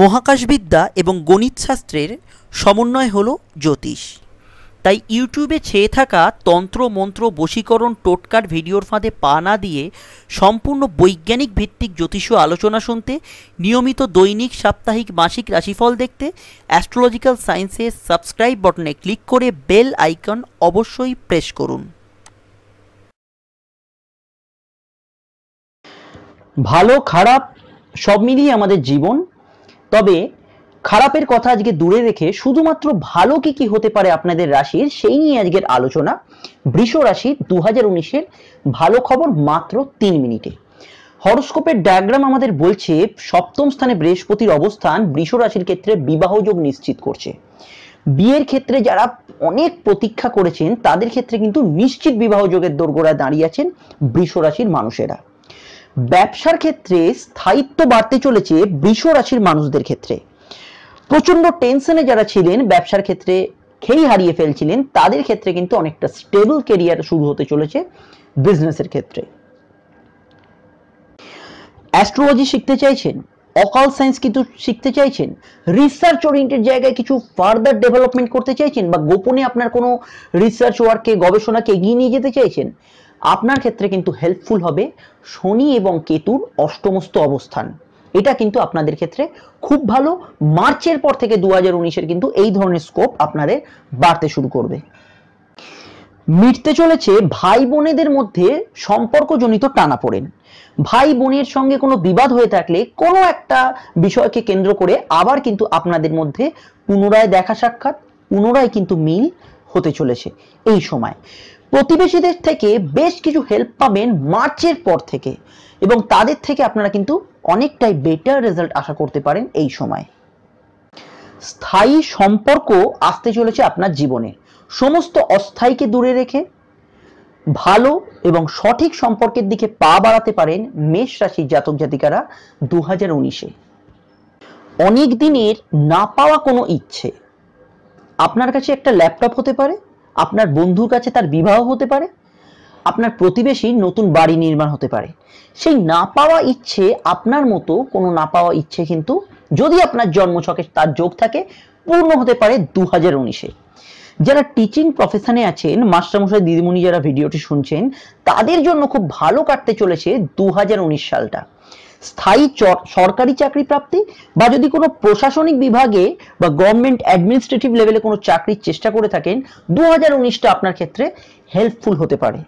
মহাকাশবিদ্যা এবং গণিতশাস্ত্রের সমন্বয় হলো জ্যোতিষ তাই ইউটিউবে ছেয়ে থাকা তন্ত্র মন্ত্র বশীকরণ টোটকার ভিডিওর ফাঁদে পা না দিয়ে সম্পূর্ণ বৈজ্ঞানিক ভিত্তিক জ্যোতিষ আলোচনা শুনতে নিয়মিত দৈনিক সাপ্তাহিক মাসিক রাশিফল দেখতে অ্যাস্ট্রোলজিক্যাল সায়েন্সের সাবস্ক্রাইব বটনে ক্লিক করে বেল আইকন অবশ্যই প্রেস করুন ভালো খারাপ সব মিলিয়ে আমাদের জীবন তবে খারাপের কথা আজকে দূরে রেখে শুধুমাত্র ভালো কি কি হতে পারে আপনাদের রাশির সেই নিয়ে আজকের আলোচনা বৃষ রাশি দু হাজার ভালো খবর মাত্র তিন মিনিটে হরস্কোপের ডায়াগ্রাম আমাদের বলছে সপ্তম স্থানে বৃহস্পতির অবস্থান বৃষ রাশির ক্ষেত্রে বিবাহযোগ নিশ্চিত করছে বিয়ের ক্ষেত্রে যারা অনেক প্রতীক্ষা করেছেন তাদের ক্ষেত্রে কিন্তু নিশ্চিত বিবাহযোগের দোরগোড়ায় দাঁড়িয়ে আছেন বৃষ রাশির মানুষেরা ব্যবসার ক্ষেত্রে স্থায়িত্ব বাড়তে চলেছে বৃষ রাশির মানুষদের ক্ষেত্রে প্রচন্ড টেনশনে যারা ছিলেন ব্যবসার ক্ষেত্রে খেই হারিয়ে ফেলছিলেন তাদের ক্ষেত্রে কিন্তু অনেকটা স্টেবল কেরিয়ার শুরু হতে চলেছে বিজনেসের ক্ষেত্রে অ্যাস্ট্রোলজি শিখতে চাইছেন অকাল সায়েন্স কিন্তু শিখতে চাইছেন রিসার্চ ওরিয়েন্টেড জায়গায় কিছু ফার্দার ডেভেলপমেন্ট করতে চাইছেন বা গোপনে আপনার কোনো রিসার্চ ওয়ার্ককে গবেষণাকে এগিয়ে নিয়ে যেতে চাইছেন আপনার ক্ষেত্রে কিন্তু হেল্পফুল হবে শনি এবং কেতুর অষ্টমস্ত অবস্থান এটা কিন্তু আপনাদের ক্ষেত্রে খুব ভালো মার্চের পর থেকে দু হাজার কিন্তু এই ধরনের স্কোপ আপনাদের বাড়তে শুরু করবে মিটতে চলেছে ভাই বোনেদের মধ্যে সম্পর্কজনিত টানা পড়েন ভাই বোনের সঙ্গে কোনো বিবাদ হয়ে থাকলে কোনো একটা বিষয়কে কেন্দ্র করে আবার কিন্তু আপনাদের মধ্যে পুনরায় দেখা সাক্ষাৎ পুনরায় কিন্তু মিল হতে চলেছে এই সময় প্রতিবেশীদের থেকে বেশ কিছু হেল্প পাবেন মার্চের পর থেকে এবং তাদের থেকে আপনারা কিন্তু অনেকটাই বেটার রেজাল্ট আশা করতে পারেন এই সময় স্থায়ী সম্পর্ক আসতে চলেছে আপনার জীবনে সমস্ত অস্থায়ীকে দূরে রেখে ভালো এবং সঠিক সম্পর্কের দিকে পা বাড়াতে পারেন মেষ রাশির জাতক জাতিকারা দু হাজার উনিশে অনেক দিনের না পাওয়া কোনো ইচ্ছে আপনার কাছে একটা ল্যাপটপ হতে পারে আপনার বন্ধুর কাছে তার বিবাহ হতে পারে আপনার প্রতিবেশী নতুন বাড়ি নির্মাণ হতে পারে সেই না পাওয়া ইচ্ছে আপনার মতো কোনো না পাওয়া ইচ্ছে কিন্তু যদি আপনার জন্মছকে তার যোগ থাকে পূর্ণ হতে পারে দু হাজার উনিশে যারা টিচিং প্রফেশনে আছেন মাস্টারমশাই দিদিমণি যারা ভিডিওটি শুনছেন তাদের জন্য খুব ভালো কাটতে চলেছে দু সালটা স্থায়ী সরকারি চাকরি প্রাপ্তি বা যদি কোনো প্রশাসনিক বিভাগে বা গভর্নমেন্ট অ্যাডমিনিস্ট্রেটিভ লেভেলে কোনো চাকরির চেষ্টা করে থাকেন দু হাজার উনিশটা আপনার ক্ষেত্রে হেল্পফুল হতে পারে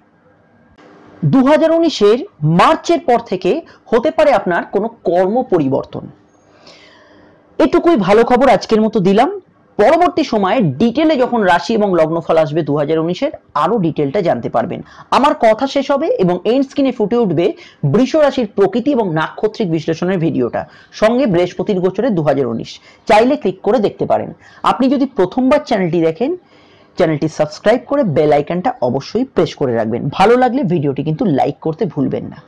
দু হাজার উনিশের মার্চের পর থেকে হতে পারে আপনার কোনো কর্ম পরিবর্তন এটুকুই ভালো খবর আজকের মতো দিলাম পরবর্তী সময়ে ডিটেলে যখন রাশি এবং লগ্নফল আসবে দু হাজার উনিশের আরও ডিটেলটা জানতে পারবেন আমার কথা শেষ হবে এবং এন স্ক্রিনে ফুটে উঠবে বৃষ রাশির প্রকৃতি এবং নাক্ষত্রিক বিশ্লেষণের ভিডিওটা সঙ্গে বৃহস্পতির গোচরে দু হাজার উনিশ চাইলে ক্লিক করে দেখতে পারেন আপনি যদি প্রথমবার চ্যানেলটি দেখেন চ্যানেলটি সাবস্ক্রাইব করে বেল আইকনটা অবশ্যই প্রেস করে রাখবেন ভালো লাগলে ভিডিওটি কিন্তু লাইক করতে ভুলবেন না